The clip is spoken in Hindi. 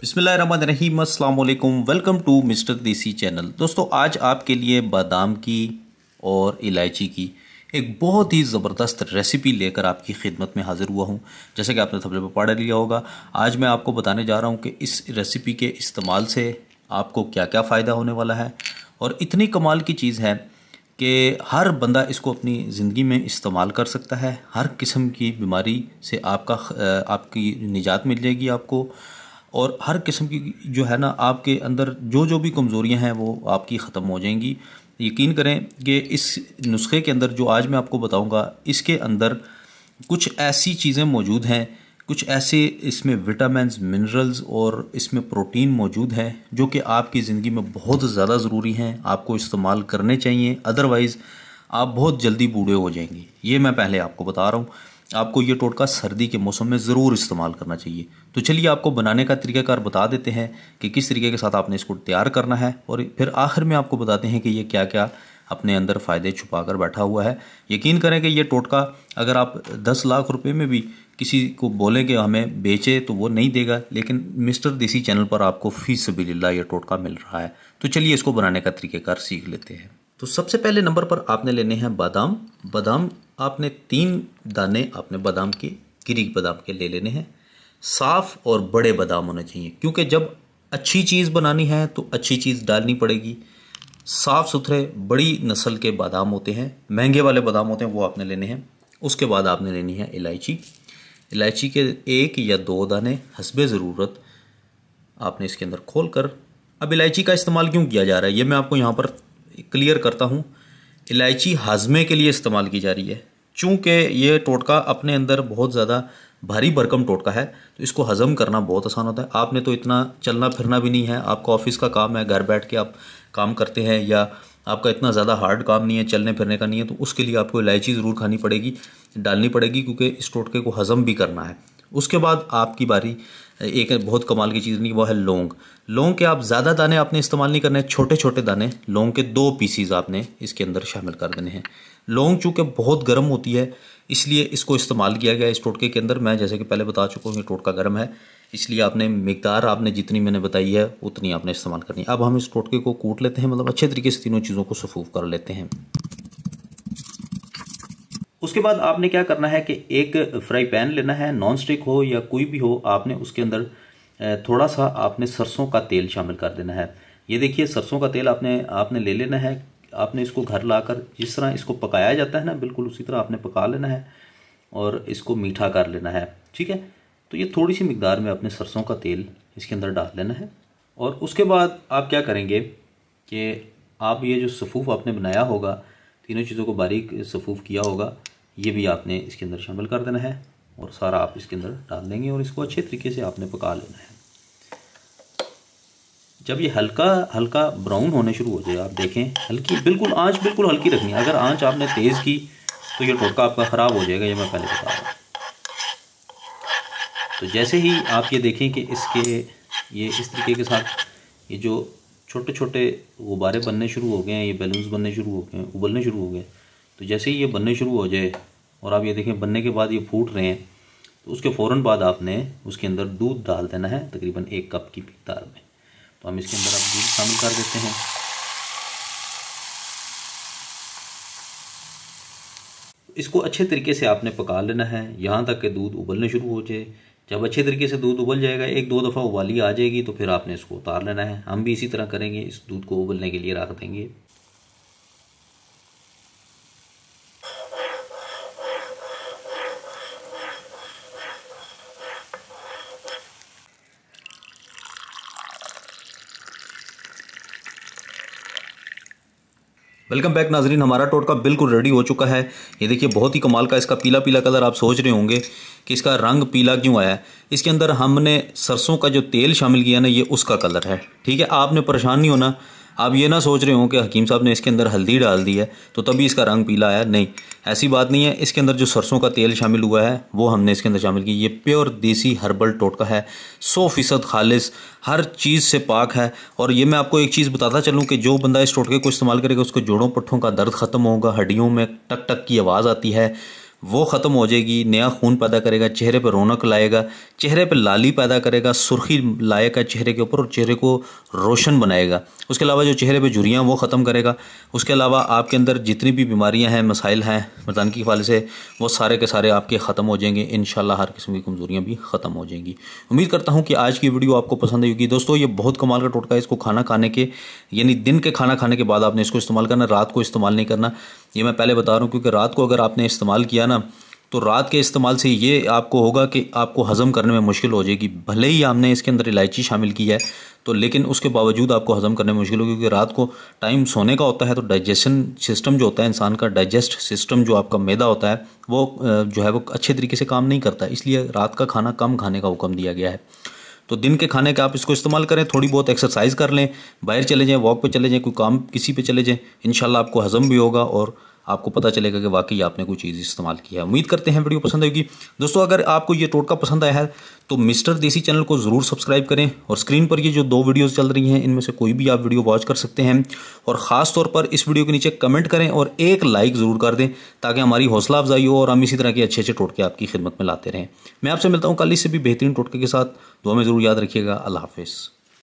बिसमीम अल्लाम welcome to mister Desi channel दोस्तों आज आपके लिए बादाम की और इलायची की एक बहुत ही ज़बरदस्त रेसिपी लेकर आपकी खिदमत में हाज़िर हुआ हूँ जैसे कि आपने थबले पर पढ़ लिया होगा आज मैं आपको बताने जा रहा हूँ कि इस रेसिपी के इस्तेमाल से आपको क्या क्या फ़ायदा होने वाला है और इतनी कमाल की चीज़ है कि हर बंदा इसको अपनी ज़िंदगी में इस्तेमाल कर सकता है हर किस्म की बीमारी से आपका आपकी निजात मिल जाएगी आपको और हर किस्म की जो है ना आपके अंदर जो जो भी कमज़ोरियाँ हैं वो आपकी ख़त्म हो जाएंगी यकीन करें कि इस नुस्खे के अंदर जो आज मैं आपको बताऊँगा इसके अंदर कुछ ऐसी चीज़ें मौजूद हैं कुछ ऐसे इसमें विटामिन मिनरल्स और इसमें प्रोटीन मौजूद हैं जो कि आपकी ज़िंदगी में बहुत ज़्यादा ज़रूरी हैं आपको इस्तेमाल करने चाहिए अदरवाइज़ आप बहुत जल्दी बूढ़े हो जाएंगे ये मैं पहले आपको बता रहा हूँ आपको ये टोटका सर्दी के मौसम में ज़रूर इस्तेमाल करना चाहिए तो चलिए आपको बनाने का तरीकाकार बता देते हैं कि किस तरीके के साथ आपने इसको तैयार करना है और फिर आखिर में आपको बताते हैं कि ये क्या क्या अपने अंदर फ़ायदे छुपा कर बैठा हुआ है यकीन करें कि ये टोटका अगर आप दस लाख रुपये में भी किसी को बोलें कि हमें बेचे तो वो नहीं देगा लेकिन मिस्टर देसी चैनल पर आपको फीस बिल्ला यह टोटका मिल रहा है तो चलिए इसको बनाने का तरीक़ेकार सीख लेते हैं तो सबसे पहले नंबर पर आपने लेने हैं बादाम बादाम आपने तीन दाने आपने बादाम के गिरी बादाम के ले लेने हैं साफ़ और बड़े बादाम होने चाहिए क्योंकि जब अच्छी चीज़ बनानी है तो अच्छी चीज़ डालनी पड़ेगी साफ़ सुथरे बड़ी नस्ल के बादाम होते हैं महंगे वाले बादाम होते हैं वो आपने लेने हैं उसके बाद आपने लेनी है इलायची इलायची के एक या दो दाने हसबे ज़रूरत आपने इसके अंदर खोल कर अब इलायची का इस्तेमाल क्यों किया जा रहा है ये मैं आपको यहाँ पर क्लियर करता हूँ इलायची हाजमे के लिए इस्तेमाल की जा रही है चूँकि ये टोटका अपने अंदर बहुत ज़्यादा भारी भरकम टोटका है तो इसको हज़म करना बहुत आसान होता है आपने तो इतना चलना फिरना भी नहीं है आपका ऑफिस का काम है घर बैठ के आप काम करते हैं या आपका इतना ज़्यादा हार्ड काम नहीं है चलने फिरने का नहीं है तो उसके लिए आपको इलायची ज़रूर खानी पड़ेगी डालनी पड़ेगी क्योंकि इस टोटके को हज़म भी करना है उसके बाद आपकी बारी एक बहुत कमाल की चीज़ नहीं वो है लौंग लौंग के आप ज़्यादा दाने आपने इस्तेमाल नहीं करने छोटे छोटे दाने लौंग के दो पीसीज आपने इसके अंदर शामिल कर देने हैं लौंग चूँकि बहुत गर्म होती है इसलिए इसको इस्तेमाल किया गया इस टोटके के अंदर मैं जैसे कि पहले बता चुका हूँ ये टोटका गर्म है इसलिए आपने मकदार आपने जितनी मैंने बताई है उतनी आपने इस्तेमाल करनी अब हम इस टोटके को कूट लेते हैं मतलब अच्छे तरीके से तीनों चीज़ों को सफूफ कर लेते हैं उसके बाद आपने क्या करना है कि एक फ्राई पैन लेना है नॉन स्टिक हो या कोई भी हो आपने उसके अंदर थोड़ा सा आपने सरसों का तेल शामिल कर देना है ये देखिए सरसों का तेल आपने आपने ले लेना है आपने इसको घर लाकर जिस तरह इसको पकाया जाता है ना बिल्कुल उसी तरह आपने पका लेना है और इसको मीठा कर लेना है ठीक है तो ये थोड़ी सी मकदार में आपने सरसों का तेल इसके अंदर डाल लेना है और उसके बाद आप क्या करेंगे कि आप ये जो सफ़ूफ आपने बनाया होगा तीनों चीज़ों को बारीक सफ़ूफ किया होगा ये भी आपने इसके अंदर शामिल कर देना है और सारा आप इसके अंदर डाल देंगे और इसको अच्छे तरीके से आपने पका लेना है जब ये हल्का हल्का ब्राउन होने शुरू हो जाए आप देखें हल्की बिल्कुल आँच बिल्कुल हल्की रखनी है अगर आँच आपने तेज़ की तो ये टोटका आपका ख़राब हो जाएगा ये मैं पहले बता रहा तो जैसे ही आप ये देखें कि इसके ये इस तरीके के साथ ये जो छोटे छोटे गुब्बारे बनने शुरू हो गए हैं ये बैलून्स बनने शुरू हो गए हैं उबलने शुरू हो गए तो जैसे ही ये बनने शुरू हो जाए और आप ये देखें बनने के बाद ये फूट रहे हैं तो उसके फ़ौर बाद आपने उसके अंदर दूध डाल देना है तकरीबन एक कप की मकदार में तो हम इसके अंदर आप दूध शामिल कर देते हैं इसको अच्छे तरीके से आपने पका लेना है यहाँ तक कि दूध उबलने शुरू हो जाए जब अच्छे तरीके से दूध उबल जाएगा एक दो दफ़ा उबाली आ जाएगी तो फिर आपने इसको उतार लेना है हम भी इसी तरह करेंगे इस दूध को उबलने के लिए रख देंगे वेलकम बैक नाजरीन हमारा टोटका बिल्कुल रेडी हो चुका है ये देखिए बहुत ही कमाल का इसका पीला पीला कलर आप सोच रहे होंगे कि इसका रंग पीला क्यों आया है इसके अंदर हमने सरसों का जो तेल शामिल किया ना ये उसका कलर है ठीक है आपने परेशान नहीं होना आप ये ना सोच रहे हो कि हकीम साहब ने इसके अंदर हल्दी डाल दी है तो तभी इसका रंग पीला आया नहीं ऐसी बात नहीं है इसके अंदर जो सरसों का तेल शामिल हुआ है वो हमने इसके अंदर शामिल किया ये प्योर देसी हर्बल टोटका है सौ फीसद खालिस हर चीज़ से पाक है और ये मैं आपको एक चीज़ बताता चलूँ कि जो बंदा इस टोटके को इस्तेमाल करेगा उसको जोड़ों पट्ठों का दर्द ख़त्म होगा हड्डियों में टक टक की आवाज़ आती है वो ख़त्म हो जाएगी नया खून पैदा करेगा चेहरे पर रौनक लाएगा चेहरे पर लाली पैदा करेगा सुर्खी लाएगा चेहरे के ऊपर और चेहरे को रोशन बनाएगा उसके अलावा जो चेहरे पर झुरियाँ वो ख़त्म करेगा उसके अलावा आपके अंदर जितनी भी बीमारियाँ हैं मसाइल हैं मर्दान के हवाले से वो सारे के सारे आपके ख़त्म हो जाएंगे इन हर किस्म की कमज़ोरियाँ भी ख़त्म हो जाएंगी उम्मीद करता हूँ कि आज की वीडियो आपको पसंद आएगी दोस्तों ये बहुत कमाल का टोटका है इसको खाना खाने के यानी दिन के खाना खाने के बाद आपने इसको इस्तेमाल करना रात को इस्तेमाल नहीं करना ये मैं पहले बता रहा हूँ क्योंकि रात को अगर आपने इस्तेमाल किया ना तो रात के इस्तेमाल से ये आपको होगा कि आपको हज़म करने में मुश्किल हो जाएगी भले ही आपने इसके अंदर इलायची शामिल की है तो लेकिन उसके बावजूद आपको हज़म करने में मुश्किल होगी क्योंकि रात को टाइम सोने का होता है तो डाइजेशन सिस्टम जो होता है इंसान का डाइजेस्ट सिस्टम जो आपका मैदा होता है वो जो है वो अच्छे तरीके से काम नहीं करता इसलिए रात का खाना कम खाने का हुक्म दिया गया है तो दिन के खाने का आप इसको इस्तेमाल करें थोड़ी बहुत एक्सरसाइज कर लें बाहर चले जाएँ वॉक पर चले जाएँ कोई काम किसी पर चले जाएँ इन आपको हज़म भी होगा और आपको पता चलेगा कि वाकई आपने कोई चीज़ इस्तेमाल की है उम्मीद करते हैं वीडियो पसंद आएगी दोस्तों अगर आपको ये टोटका पसंद आया है तो मिस्टर देसी चैनल को ज़रूर सब्सक्राइब करें और स्क्रीन पर ये जो दो वीडियोज़ चल रही हैं इनमें से कोई भी आप वीडियो वॉच कर सकते हैं और ख़ास तौर पर इस वीडियो के नीचे कमेंट करें और एक लाइक ज़रूर कर दें ताकि हमारी हौसला अफजाई हो और हम इसी तरह के अच्छे अच्छे टोटके आपकी खिदमत में लाते रहें मैं आपसे मिलता हूँ कल इससे भी बेहतरीन टोटके के साथ दो में ज़रूर याद रखिएगा अल्लाह हाफिज़